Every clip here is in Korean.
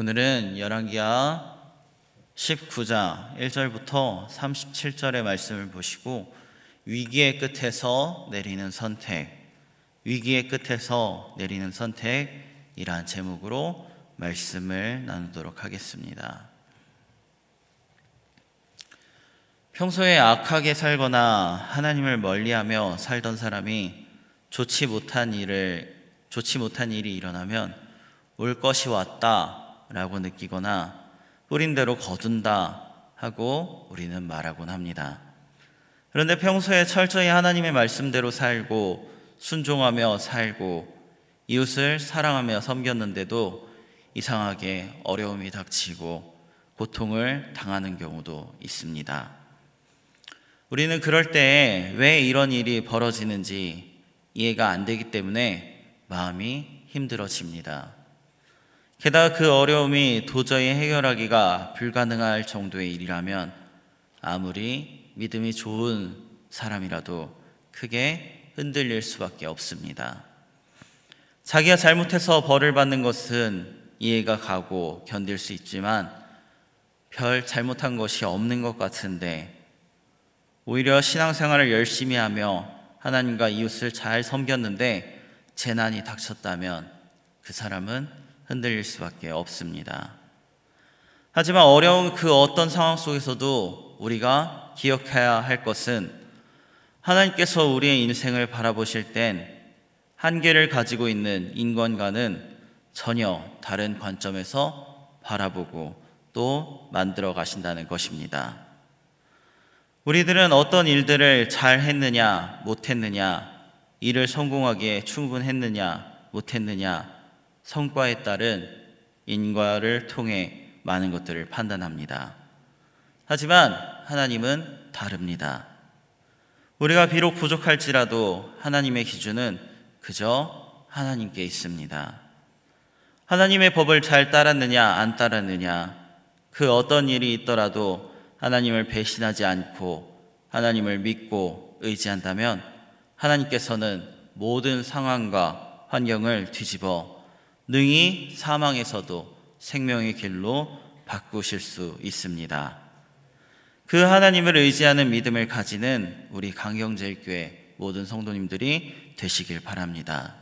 오늘은 열왕기하 19장 1절부터 37절의 말씀을 보시고 위기의 끝에서 내리는 선택, 위기의 끝에서 내리는 선택이란 제목으로 말씀을 나누도록 하겠습니다. 평소에 악하게 살거나 하나님을 멀리하며 살던 사람이 좋지 못한 일을 좋지 못한 일이 일어나면 올 것이 왔다 라고 느끼거나 뿌린 대로 거둔다 하고 우리는 말하곤 합니다. 그런데 평소에 철저히 하나님의 말씀대로 살고 순종하며 살고 이웃을 사랑하며 섬겼는데도 이상하게 어려움이 닥치고 고통을 당하는 경우도 있습니다. 우리는 그럴 때 왜 이런 일이 벌어지는지 이해가 안 되기 때문에 마음이 힘들어집니다. 게다가 그 어려움이 도저히 해결하기가 불가능할 정도의 일이라면 아무리 믿음이 좋은 사람이라도 크게 흔들릴 수밖에 없습니다. 자기가 잘못해서 벌을 받는 것은 이해가 가고 견딜 수 있지만 별 잘못한 것이 없는 것 같은데 오히려 신앙생활을 열심히 하며 하나님과 이웃을 잘 섬겼는데 재난이 닥쳤다면 그 사람은 흔들릴 수밖에 없습니다. 하지만 어려운 그 어떤 상황 속에서도 우리가 기억해야 할 것은 하나님께서 우리의 인생을 바라보실 땐 한계를 가지고 있는 인간과는 전혀 다른 관점에서 바라보고 또 만들어 가신다는 것입니다. 우리들은 어떤 일들을 잘 했느냐, 못했느냐, 일을 성공하기에 충분했느냐, 못했느냐, 성과에 따른 인과를 통해 많은 것들을 판단합니다. 하지만 하나님은 다릅니다. 우리가 비록 부족할지라도 하나님의 기준은 그저 하나님께 있습니다. 하나님의 법을 잘 따랐느냐, 안 따랐느냐, 그 어떤 일이 있더라도 하나님을 배신하지 않고 하나님을 믿고 의지한다면 하나님께서는 모든 상황과 환경을 뒤집어 능히 사망에서도 생명의 길로 바꾸실 수 있습니다. 그 하나님을 의지하는 믿음을 가지는 우리 강경제일교회 모든 성도님들이 되시길 바랍니다.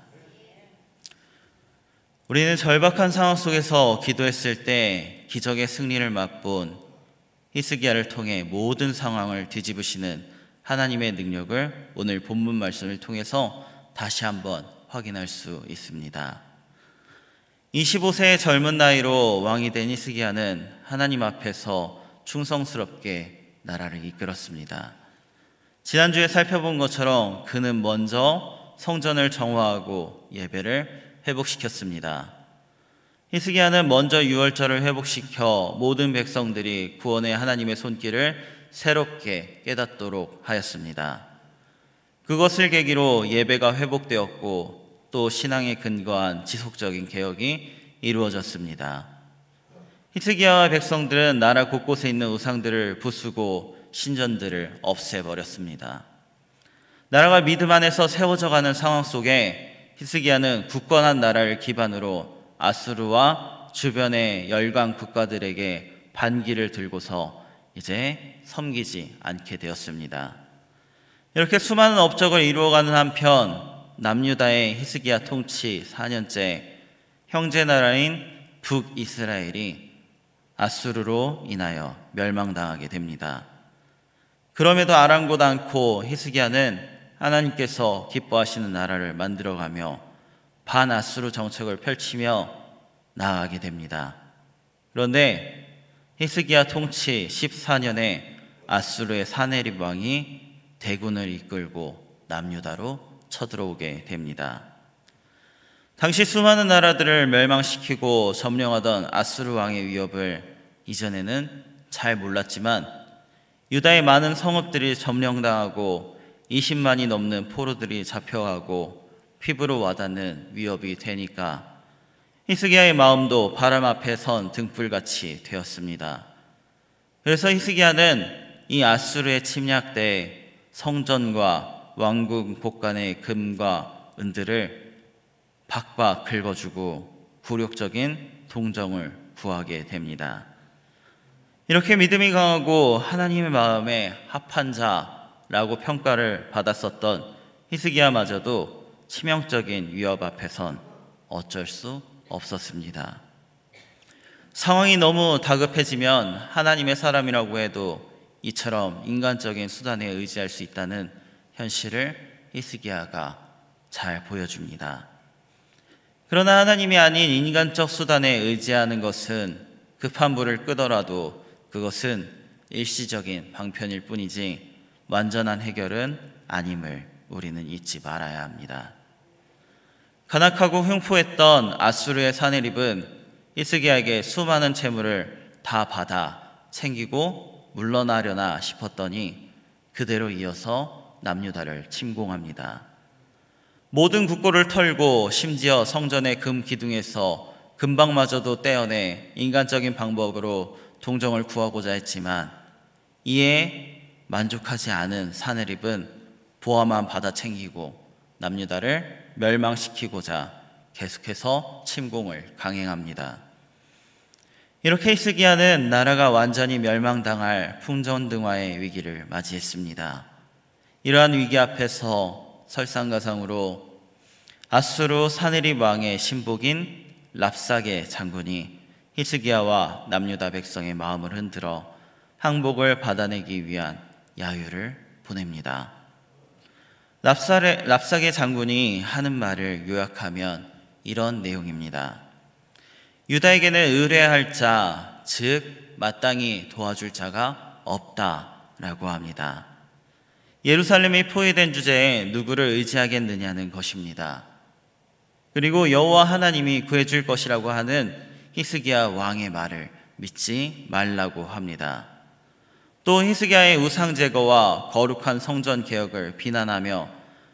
우리는 절박한 상황 속에서 기도했을 때 기적의 승리를 맛본 히스기야를 통해 모든 상황을 뒤집으시는 하나님의 능력을 오늘 본문 말씀을 통해서 다시 한번 확인할 수 있습니다. 25세의 젊은 나이로 왕이 된 히스기야는 하나님 앞에서 충성스럽게 나라를 이끌었습니다. 지난주에 살펴본 것처럼 그는 먼저 성전을 정화하고 예배를 회복시켰습니다. 히스기야는 먼저 유월절을 회복시켜 모든 백성들이 구원의 하나님의 손길을 새롭게 깨닫도록 하였습니다. 그것을 계기로 예배가 회복되었고 또 신앙에 근거한 지속적인 개혁이 이루어졌습니다. 히스기야와 백성들은 나라 곳곳에 있는 우상들을 부수고 신전들을 없애버렸습니다. 나라가 믿음 안에서 세워져 가는 상황 속에 히스기야는 굳건한 나라를 기반으로 아수르와 주변의 열강 국가들에게 반기를 들고서 이제 섬기지 않게 되었습니다. 이렇게 수많은 업적을 이루어가는 한편 남유다의 히스기야 통치 4년째 형제 나라인 북이스라엘이 아수르로 인하여 멸망당하게 됩니다. 그럼에도 아랑곳 않고 히스기야는 하나님께서 기뻐하시는 나라를 만들어가며 반아수르 정책을 펼치며 나아가게 됩니다. 그런데 히스기야 통치 14년에 아수르의 사내립 왕이 대군을 이끌고 남유다로 쳐들어오게 됩니다. 당시 수많은 나라들을 멸망시키고 점령하던 아수르 왕의 위협을 이전에는 잘 몰랐지만 유다의 많은 성읍들이 점령당하고 20만이 넘는 포로들이 잡혀가고 피부로 와닿는 위협이 되니까 히스기야의 마음도 바람 앞에 선 등불같이 되었습니다. 그래서 히스기야는 이 아수르의 침략 때 성전과 왕궁 복간의 금과 은들을 박박 긁어주고 굴욕적인 동정을 구하게 됩니다. 이렇게 믿음이 강하고 하나님의 마음에 합한 자라고 평가를 받았었던 히스기야마저도 치명적인 위협 앞에선 어쩔 수 없었습니다. 상황이 너무 다급해지면 하나님의 사람이라고 해도 이처럼 인간적인 수단에 의지할 수 있다는 현실을 히스기야가 잘 보여줍니다. 그러나 하나님이 아닌 인간적 수단에 의지하는 것은 급한 불을 끄더라도 그것은 일시적인 방편일 뿐이지 완전한 해결은 아님을 우리는 잊지 말아야 합니다. 간악하고 횡포했던 아수르의 사내립은 이스기야에게 수많은 재물을 다 받아 챙기고 물러나려나 싶었더니 그대로 이어서 남유다를 침공합니다. 모든 국고를 털고 심지어 성전의 금 기둥에서 금방마저도 떼어내 인간적인 방법으로 동정을 구하고자 했지만 이에 만족하지 않은 사내립은 보아만 받아 챙기고 남유다를 멸망시키고자 계속해서 침공을 강행합니다. 이렇게 히스기야는 나라가 완전히 멸망당할 풍전등화의 위기를 맞이했습니다. 이러한 위기 앞에서 설상가상으로 아수르 사네립 왕의 신복인 랍사게 장군이 히스기야와 남유다 백성의 마음을 흔들어 항복을 받아내기 위한 야유를 보냅니다. 랍사레, 랍사게 장군이 하는 말을 요약하면 이런 내용입니다. 유다에게는 의뢰할 자, 즉 마땅히 도와줄 자가 없다라고 합니다. 예루살렘이 포위된 주제에 누구를 의지하겠느냐는 것입니다. 그리고 여호와 하나님이 구해줄 것이라고 하는 히스기야 왕의 말을 믿지 말라고 합니다. 또 히스기야의 우상 제거와 거룩한 성전 개혁을 비난하며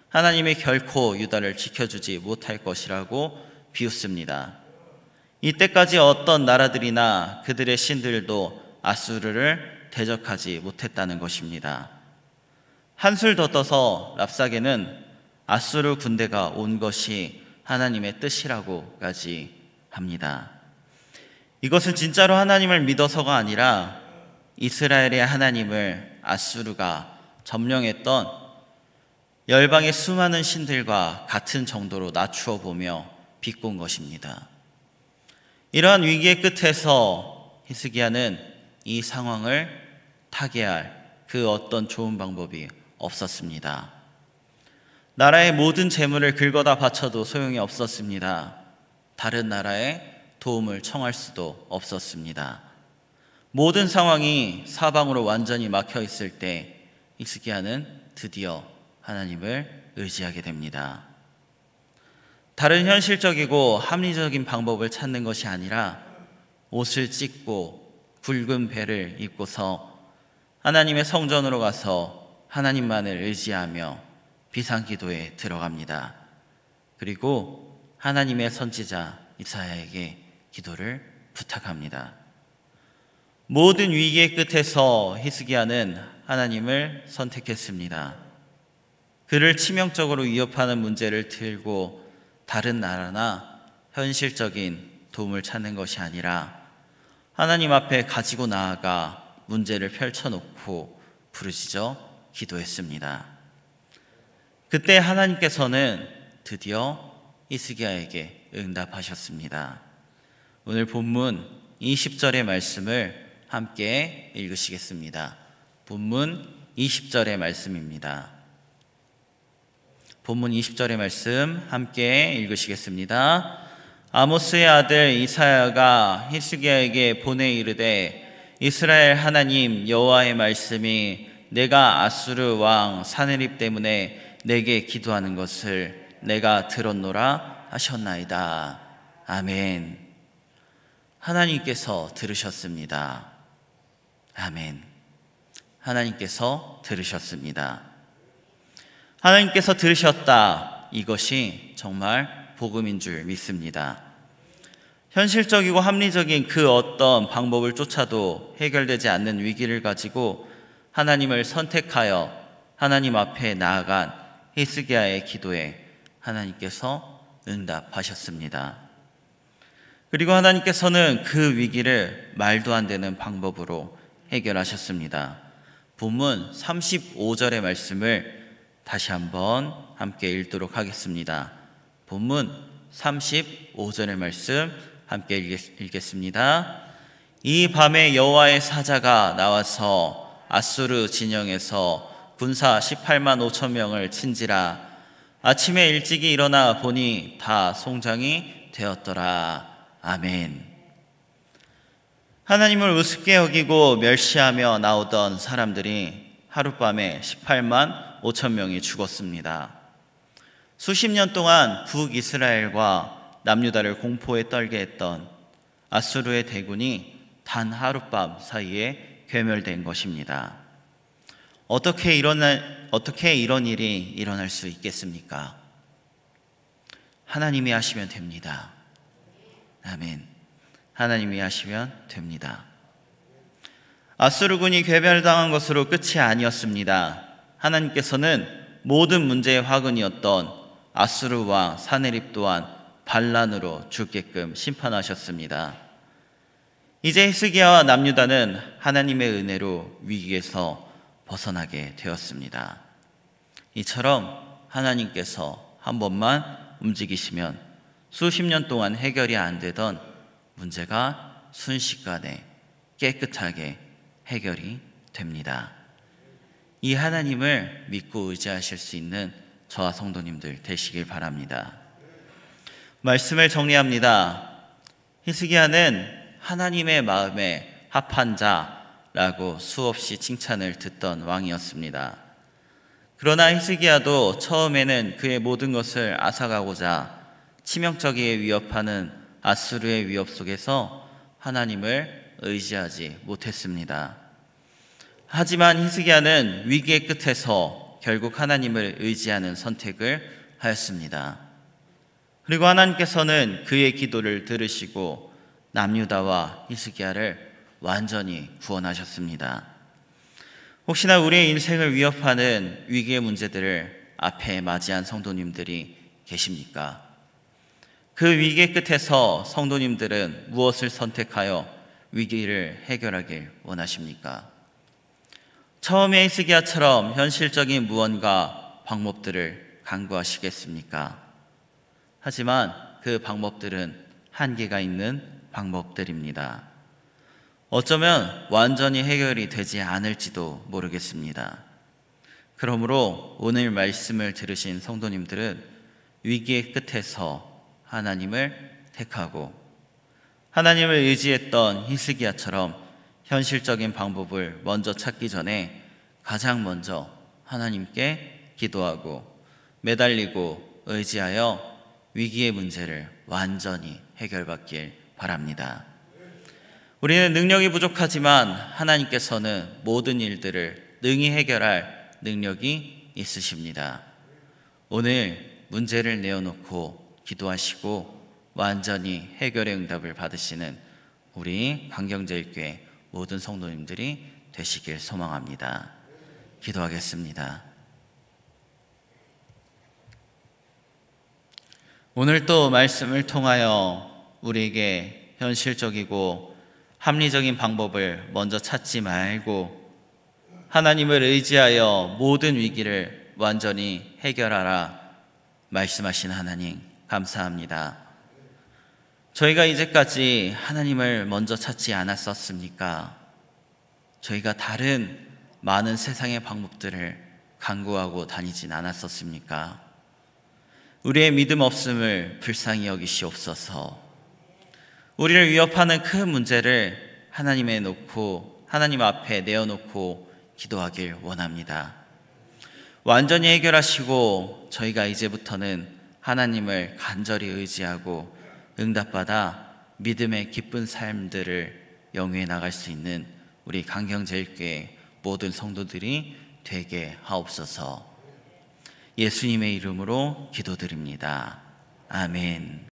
하나님이 결코 유다를 지켜주지 못할 것이라고 비웃습니다. 이때까지 어떤 나라들이나 그들의 신들도 아수르를 대적하지 못했다는 것입니다. 한술 더 떠서 랍사게는 아수르 군대가 온 것이 하나님의 뜻이라고까지 합니다. 이것은 진짜로 하나님을 믿어서가 아니라 이스라엘의 하나님을 아수르가 점령했던 열방의 수많은 신들과 같은 정도로 낮추어 보며 비꼰 것입니다. 이러한 위기의 끝에서 히스기야는 이 상황을 타개할 그 어떤 좋은 방법이 없었습니다. 나라의 모든 재물을 긁어다 바쳐도 소용이 없었습니다. 다른 나라에 도움을 청할 수도 없었습니다. 모든 상황이 사방으로 완전히 막혀 있을 때 히스기야는 드디어 하나님을 의지하게 됩니다. 다른 현실적이고 합리적인 방법을 찾는 것이 아니라 옷을 찢고 굵은 배를 입고서 하나님의 성전으로 가서 하나님만을 의지하며 비상기도에 들어갑니다. 그리고 하나님의 선지자 이사야에게 기도를 부탁합니다. 모든 위기의 끝에서 히스기야는 하나님을 선택했습니다. 그를 치명적으로 위협하는 문제를 들고 다른 나라나 현실적인 도움을 찾는 것이 아니라 하나님 앞에 가지고 나아가 문제를 펼쳐놓고 부르짖어 기도했습니다. 그때 하나님께서는 드디어 이스기야에게 응답하셨습니다. 오늘 본문 20절의 말씀을 함께 읽으시겠습니다. 본문 20절의 말씀입니다. 본문 20절의 말씀 함께 읽으시겠습니다. 아모스의 아들 이사야가 히스기야에게 보내 이르되 이스라엘 하나님 여호와의 말씀이 내가 아수르 왕 사네립 때문에 내게 기도하는 것을 내가 들었노라 하셨나이다. 아멘. 하나님께서 들으셨습니다. 아멘. 하나님께서 들으셨습니다. 하나님께서 들으셨다. 이것이 정말 복음인 줄 믿습니다. 현실적이고 합리적인 그 어떤 방법을 쫓아도 해결되지 않는 위기를 가지고 하나님을 선택하여 하나님 앞에 나아간 히스기야의 기도에 하나님께서 응답하셨습니다. 그리고 하나님께서는 그 위기를 말도 안 되는 방법으로 해결하셨습니다. 본문 35절의 말씀을 다시 한번 함께 읽도록 하겠습니다. 본문 35절의 말씀 함께 읽겠습니다. 이 밤에 여호와의 사자가 나와서 아수르 진영에서 군사 18만 5천 명을 친지라 아침에 일찍이 일어나 보니 다 송장이 되었더라. 아멘. 하나님을 우습게 여기고 멸시하며 나오던 사람들이 하룻밤에 18만 5천 명이 죽었습니다. 수십 년 동안 북이스라엘과 남유다를 공포에 떨게 했던 아수르의 대군이 단 하룻밤 사이에 괴멸된 것입니다. 어떻게 일어 어떻게 이런 일이 일어날 수 있겠습니까? 하나님이 하시면 됩니다. 아멘. 하나님이 하시면 됩니다. 아수르군이 괴멸당한 것으로 끝이 아니었습니다. 하나님께서는 모든 문제의 화근이었던 아수르와 사내립 또한 반란으로 죽게끔 심판하셨습니다. 이제 히스기야와 남유다는 하나님의 은혜로 위기에서 벗어나게 되었습니다. 이처럼 하나님께서 한 번만 움직이시면 수십 년 동안 해결이 안 되던 문제가 순식간에 깨끗하게 해결이 됩니다. 이 하나님을 믿고 의지하실 수 있는 저와 성도님들 되시길 바랍니다. 말씀을 정리합니다. 히스기야는 하나님의 마음에 합한 자라고 수없이 칭찬을 듣던 왕이었습니다. 그러나 히스기야도 처음에는 그의 모든 것을 앗아가고자 치명적이게 위협하는 아수르의 위협 속에서 하나님을 의지하지 못했습니다. 하지만 히스기야는 위기의 끝에서 결국 하나님을 의지하는 선택을 하였습니다. 그리고 하나님께서는 그의 기도를 들으시고 남유다와 이스기야를 완전히 구원하셨습니다. 혹시나 우리의 인생을 위협하는 위기의 문제들을 앞에 맞이한 성도님들이 계십니까? 그 위기의 끝에서 성도님들은 무엇을 선택하여 위기를 해결하길 원하십니까? 처음에 히스기야처럼 현실적인 무언가 방법들을 강구하시겠습니까? 하지만 그 방법들은 한계가 있는 방법들입니다. 어쩌면 완전히 해결이 되지 않을지도 모르겠습니다. 그러므로 오늘 말씀을 들으신 성도님들은 위기의 끝에서 하나님을 택하고 하나님을 의지했던 히스기야처럼 현실적인 방법을 먼저 찾기 전에 가장 먼저 하나님께 기도하고 매달리고 의지하여 위기의 문제를 완전히 해결받길 바랍니다. 우리는 능력이 부족하지만 하나님께서는 모든 일들을 능히 해결할 능력이 있으십니다. 오늘 문제를 내어놓고 기도하시고 완전히 해결의 응답을 받으시는 우리 강경제일교회 모든 성도님들이 되시길 소망합니다. 기도하겠습니다. 오늘 또 말씀을 통하여 우리에게 현실적이고 합리적인 방법을 먼저 찾지 말고 하나님을 의지하여 모든 위기를 완전히 해결하라 말씀하신 하나님 감사합니다. 저희가 이제까지 하나님을 먼저 찾지 않았었습니까? 저희가 다른 많은 세상의 방법들을 강구하고 다니진 않았었습니까? 우리의 믿음 없음을 불쌍히 여기시옵소서. 우리를 위협하는 큰 문제를 하나님에 놓고 하나님 앞에 내어놓고 기도하길 원합니다. 완전히 해결하시고 저희가 이제부터는 하나님을 간절히 의지하고 응답받아 믿음의 기쁜 삶들을 영위해 나갈 수 있는 우리 강경제일교회 모든 성도들이 되게 하옵소서. 예수님의 이름으로 기도드립니다. 아멘.